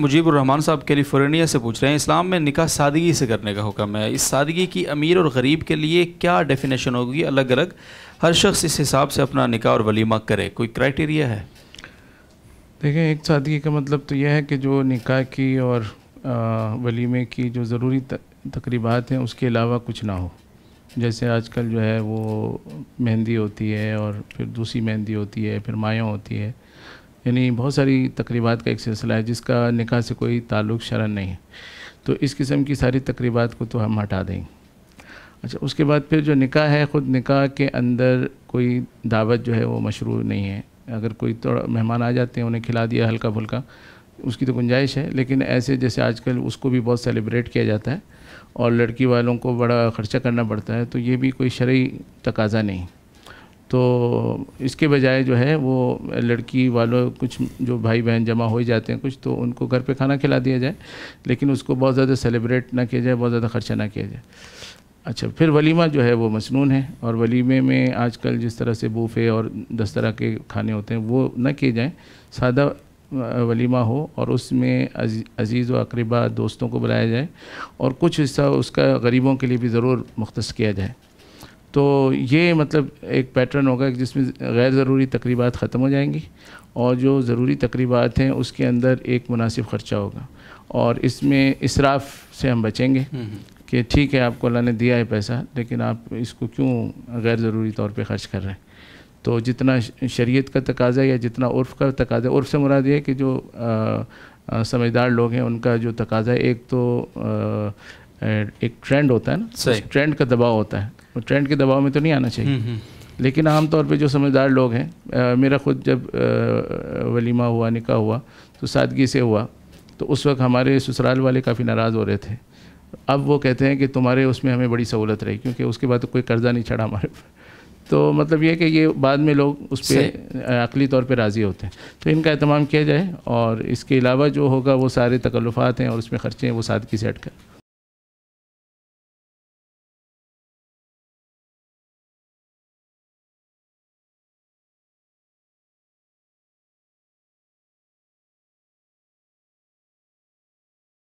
मुजीबरहमान साहब कैलिफोर्निया से पूछ रहे हैं इस्लाम में निकाह सादगी से करने का हुक्म है इस सादगी की अमीर और गरीब के लिए क्या डेफिनेशन होगी अलग अलग हर शख्स इस हिसाब से अपना निकाह और वलीमा करे कोई क्राइटेरिया है देखें एक सादगी का मतलब तो यह है कि जो निकाह की और वलीमे की जो ज़रूरी तकरीबात हैं उसके अलावा कुछ ना हो जैसे आजकल जो है वो मेहंदी होती है और फिर दूसरी मेहंदी होती है फिर माया होती है यानी बहुत सारी तकरीबा का एक सिलसिला है जिसका निकाह से कोई ताल्लुक़ शरण नहीं है तो इस किस्म की सारी तकरीबात को तो हम हटा देंगे अच्छा उसके बाद फिर जो निकाह है ख़ुद निकाह के अंदर कोई दावत जो है वो मशरू नहीं है अगर कोई थोड़ा मेहमान आ जाते हैं उन्हें खिला दिया हल्का फुल्का उसकी तो गुंजाइश है लेकिन ऐसे जैसे आजकल उसको भी बहुत सेलिब्रेट किया जाता है और लड़की वालों को बड़ा ख़र्चा करना पड़ता है तो ये भी कोई शर्य तकाजा नहीं तो इसके बजाय जो है वो लड़की वालों कुछ जो भाई बहन जमा हो ही जाते हैं कुछ तो उनको घर पे खाना खिला दिया जाए लेकिन उसको बहुत ज़्यादा सेलिब्रेट ना किया जाए बहुत ज़्यादा खर्चा ना किया जाए अच्छा फिर वलीमा जो है वो मसनून है और वलीमे में आजकल जिस तरह से बूफे और दस तरह के खाने होते हैं वो न किए जाएँ सादा वलीमा हो और उसमें अज़ीज़ व अकरबा दोस्तों को बुलाया जाए और कुछ हिस्सा उसका गरीबों के लिए भी ज़रूर मुख्त किया जाए तो ये मतलब एक पैटर्न होगा कि जिसमें गैर ज़रूरी तकरीबात ख़त्म हो जाएंगी और जो ज़रूरी तकरीबात हैं उसके अंदर एक मुनासिब ख़र्चा होगा और इसमें इसराफ से हम बचेंगे हम्म, हम्म। कि ठीक है आपको अल्लाह ने दिया है पैसा लेकिन आप इसको क्यों गैर ज़रूरी तौर पे ख़र्च कर रहे हैं तो जितना शरीयत का तकाजा या जितना उर्फ़ का तकाजा उर्फ़ से मुराद ये है कि जो समझदार लोग हैं उनका जो तकाजा एक तो आ, एक ट्रेंड होता है ना ट्रेंड का दबाव होता है वो ट्रेंड के दबाव में तो नहीं आना चाहिए हम्म, हम्म। लेकिन आमतौर पे जो समझदार लोग हैं मेरा खुद जब आ, वलीमा हुआ निका हुआ तो सादगी से हुआ तो उस वक्त हमारे ससुराल वाले काफ़ी नाराज़ हो रहे थे अब वो कहते हैं कि तुम्हारे उसमें हमें बड़ी सहूलत रही क्योंकि उसके बाद तो कोई कर्ज़ा नहीं चढ़ा हमारे पर तो मतलब ये कि ये बाद में लोग उस पर अकली तौर पर राज़ी होते हैं तो इनका अहतमाम किया जाए और इसके अलावा जो होगा वो सारे तकल्लुफ़ात हैं और उसमें ख़र्चे हैं वो सादगी से हटकर